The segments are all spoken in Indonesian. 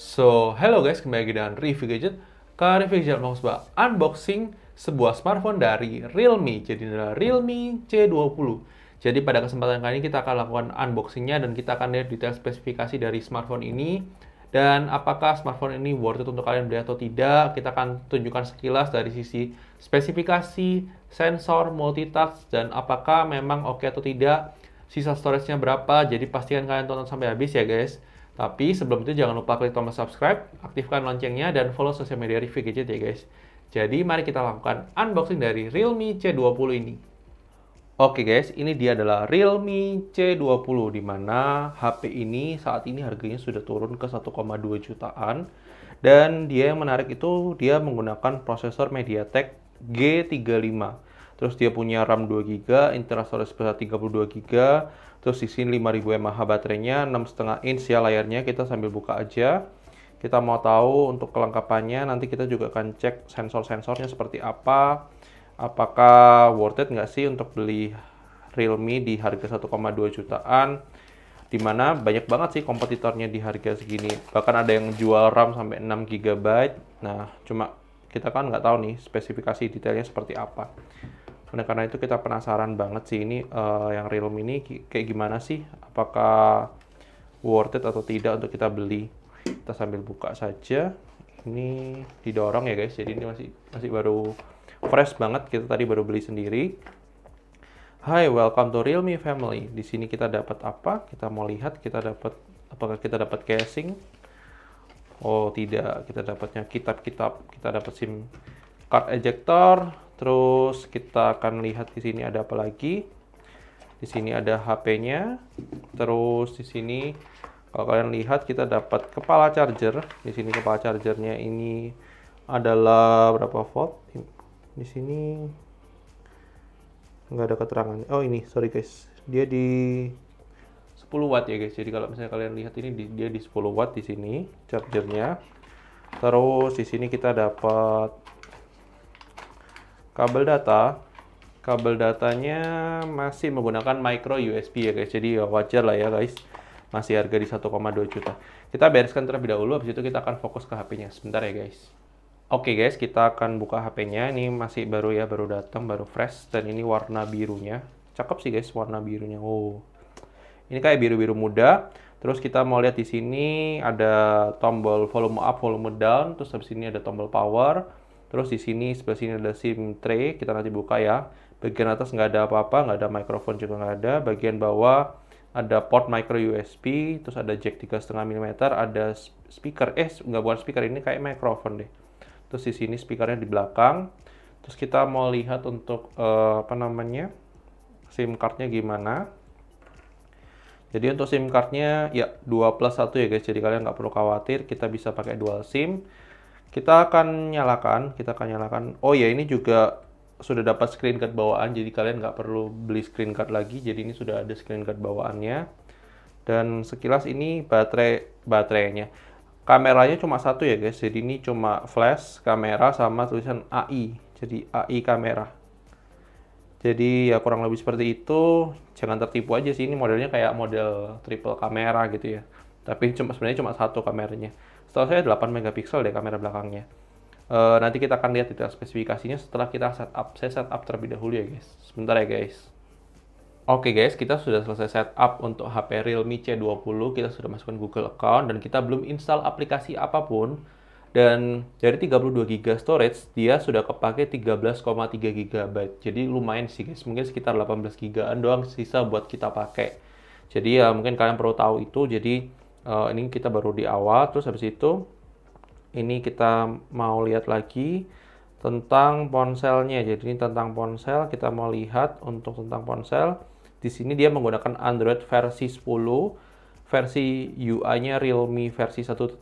So, hello guys, kembali lagi dengan Review Gadget. Kali review Gadget sebuah unboxing sebuah smartphone dari Realme. Jadi ini adalah Realme C20. Jadi pada kesempatan kali ini kita akan lakukan unboxingnya dan kita akan lihat detail spesifikasi dari smartphone ini dan apakah smartphone ini worth it untuk kalian beli atau tidak. Kita akan tunjukkan sekilas dari sisi spesifikasi, sensor, multitouch dan apakah memang oke okay atau tidak. Sisa storage-nya berapa, jadi pastikan kalian tonton sampai habis ya guys. Tapi sebelum itu jangan lupa klik tombol subscribe, aktifkan loncengnya, dan follow sosial media review gadget ya guys. Jadi mari kita lakukan unboxing dari Realme C20 ini. Oke guys, ini dia adalah Realme C20 di mana HP ini saat ini harganya sudah turun ke 1,2 jutaan dan dia yang menarik itu dia menggunakan prosesor MediaTek G35 terus dia punya RAM 2GB, internal storage sebesar 32GB, terus di sini 5000 mAh baterainya, 6,5 inch ya layarnya, kita sambil buka aja. Kita mau tahu untuk kelengkapannya, nanti kita juga akan cek sensor-sensornya seperti apa, apakah worth it nggak sih untuk beli Realme di harga 1,2 jutaan, di mana banyak banget sih kompetitornya di harga segini, bahkan ada yang jual RAM sampai 6 GB, nah cuma kita kan nggak tahu nih spesifikasi detailnya seperti apa karena itu kita penasaran banget sih ini uh, yang Realme ini kayak gimana sih? Apakah worth it atau tidak untuk kita beli? Kita sambil buka saja. Ini didorong ya guys. Jadi ini masih masih baru fresh banget. Kita tadi baru beli sendiri. Hai, welcome to Realme Family. Di sini kita dapat apa? Kita mau lihat kita dapat apakah kita dapat casing? Oh, tidak. Kita dapatnya kitab-kitab. Kita dapat SIM card ejector, Terus kita akan lihat di sini ada apa lagi. Di sini ada HP-nya. Terus di sini kalau kalian lihat kita dapat kepala charger. Di sini kepala chargernya ini adalah berapa volt? Di sini nggak ada keterangan. Oh ini, sorry guys. Dia di 10 watt ya guys. Jadi kalau misalnya kalian lihat ini dia di 10 watt di sini chargernya. Terus di sini kita dapat kabel data kabel datanya masih menggunakan micro USB ya guys jadi ya wajar lah ya guys masih harga di 1,2 juta kita bereskan terlebih dahulu habis itu kita akan fokus ke HP-nya sebentar ya guys Oke guys, kita akan buka HP-nya. Ini masih baru ya, baru datang, baru fresh. Dan ini warna birunya. Cakep sih guys, warna birunya. oh Ini kayak biru-biru muda. Terus kita mau lihat di sini ada tombol volume up, volume down. Terus habis ini ada tombol power. Terus di sini sebelah sini ada SIM tray, kita nanti buka ya. Bagian atas nggak ada apa-apa, nggak ada microphone juga nggak ada. Bagian bawah ada port micro USB, terus ada jack 3,5 mm, ada speaker, eh nggak bukan speaker, ini kayak microphone deh. Terus di sini speakernya di belakang. Terus kita mau lihat untuk uh, apa namanya SIM cardnya gimana. Jadi untuk SIM cardnya ya 2 plus 1 ya guys, jadi kalian nggak perlu khawatir, kita bisa pakai dual SIM. Kita akan nyalakan, kita akan nyalakan. Oh ya, ini juga sudah dapat screen card bawaan, jadi kalian nggak perlu beli screen card lagi. Jadi ini sudah ada screen card bawaannya. Dan sekilas ini baterai baterainya. Kameranya cuma satu ya guys, jadi ini cuma flash kamera sama tulisan AI. Jadi AI kamera. Jadi ya kurang lebih seperti itu. Jangan tertipu aja sih ini modelnya kayak model triple kamera gitu ya tapi cuma sebenarnya cuma satu kameranya setahu saya 8 megapiksel deh kamera belakangnya e, nanti kita akan lihat detail spesifikasinya setelah kita setup saya setup terlebih dahulu ya guys sebentar ya guys Oke okay guys, kita sudah selesai setup untuk HP Realme C20, kita sudah masukkan Google account dan kita belum install aplikasi apapun. Dan dari 32 GB storage, dia sudah kepake 13,3 GB. Jadi lumayan sih guys, mungkin sekitar 18 GB doang sisa buat kita pakai. Jadi ya mungkin kalian perlu tahu itu. Jadi uh, ini kita baru di awal terus habis itu ini kita mau lihat lagi tentang ponselnya jadi ini tentang ponsel kita mau lihat untuk tentang ponsel di sini dia menggunakan Android versi 10 versi UI-nya Realme versi 1.0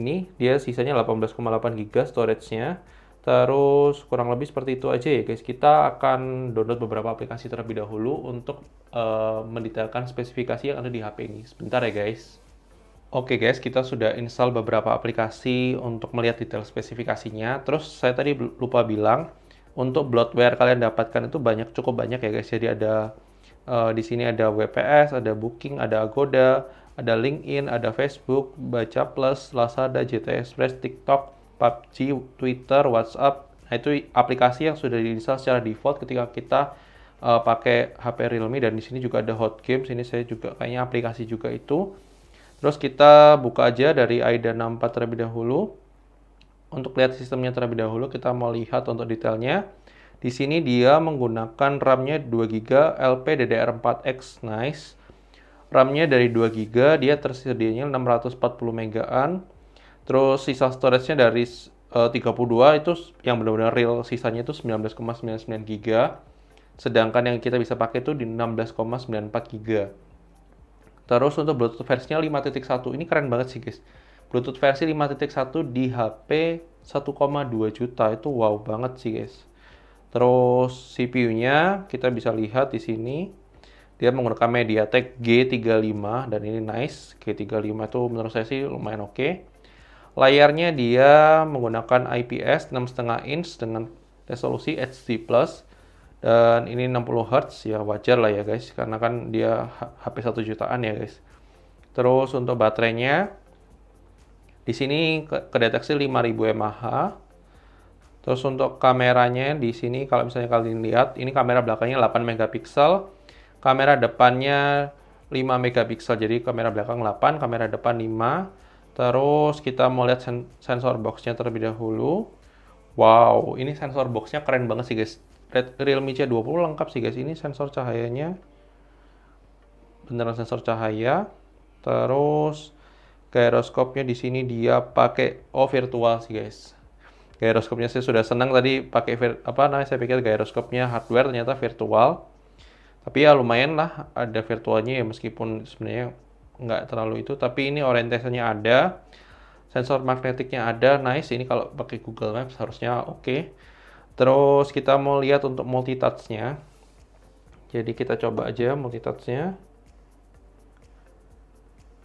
ini dia sisanya 18,8 GB storage-nya Terus kurang lebih seperti itu aja ya guys. Kita akan download beberapa aplikasi terlebih dahulu untuk uh, mendetailkan spesifikasi yang ada di HP ini. Sebentar ya guys. Oke okay guys, kita sudah install beberapa aplikasi untuk melihat detail spesifikasinya. Terus saya tadi lupa bilang untuk bloatware kalian dapatkan itu banyak cukup banyak ya guys. Jadi ada uh, di sini ada WPS, ada Booking, ada Agoda, ada LinkedIn, ada Facebook, Baca Plus, Lazada, JT Express, TikTok, PUBG, Twitter, WhatsApp. Nah, itu aplikasi yang sudah diinstal secara default ketika kita uh, pakai HP Realme dan di sini juga ada Hot Games. Ini saya juga kayaknya aplikasi juga itu. Terus kita buka aja dari AIDA 64 terlebih dahulu. Untuk lihat sistemnya terlebih dahulu, kita mau lihat untuk detailnya. Di sini dia menggunakan RAM-nya 2GB LPDDR4X, nice. RAM-nya dari 2GB, dia tersedianya 640 megaan Terus sisa storage-nya dari eh, uh, 32 itu yang benar-benar real sisanya itu 19,99 GB. Sedangkan yang kita bisa pakai itu di 16,94 GB. Terus untuk Bluetooth versinya 5.1. Ini keren banget sih, guys. Bluetooth versi 5.1 di HP 1,2 juta itu wow banget sih, guys. Terus CPU-nya kita bisa lihat di sini dia menggunakan MediaTek G35 dan ini nice G35 itu menurut saya sih lumayan oke okay. Layarnya dia menggunakan IPS 6,5 inch dengan resolusi HD+. Dan ini 60 Hz ya wajar lah ya guys karena kan dia HP 1 jutaan ya guys. Terus untuk baterainya di sini kedeteksi 5000 mAh. Terus untuk kameranya di sini kalau misalnya kalian lihat ini kamera belakangnya 8 megapiksel, kamera depannya 5 megapiksel. Jadi kamera belakang 8, kamera depan 5 Terus kita mau lihat sen sensor boxnya terlebih dahulu. Wow, ini sensor boxnya keren banget sih guys. Red Realme C20 lengkap sih guys. Ini sensor cahayanya beneran sensor cahaya. Terus gyroskopnya di sini dia pakai oh virtual sih guys. Gyroskopnya saya sudah senang tadi pakai apa namanya saya pikir gyroskopnya hardware ternyata virtual. Tapi ya lumayan lah ada virtualnya ya meskipun sebenarnya nggak terlalu itu tapi ini orientasinya ada sensor magnetiknya ada nice ini kalau pakai Google Maps harusnya oke okay. terus kita mau lihat untuk multi touchnya jadi kita coba aja multi touchnya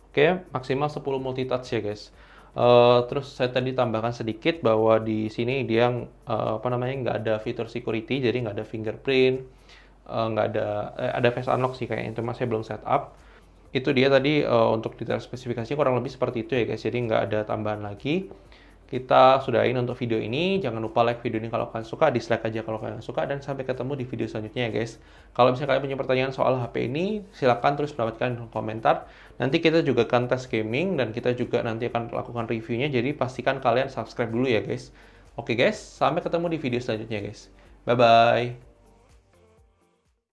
oke okay, maksimal 10 touch ya guys Uh, terus saya tadi tambahkan sedikit bahwa di sini dia uh, apa namanya nggak ada fitur security, jadi nggak ada fingerprint, eh, nggak ada eh, ada face unlock sih kayaknya, itu masih belum setup itu dia tadi uh, untuk detail spesifikasi kurang lebih seperti itu ya guys jadi nggak ada tambahan lagi kita sudahin untuk video ini jangan lupa like video ini kalau kalian suka dislike aja kalau kalian suka dan sampai ketemu di video selanjutnya ya guys kalau misalnya kalian punya pertanyaan soal HP ini silahkan terus mendapatkan komentar nanti kita juga akan tes gaming dan kita juga nanti akan lakukan reviewnya jadi pastikan kalian subscribe dulu ya guys oke guys sampai ketemu di video selanjutnya guys bye bye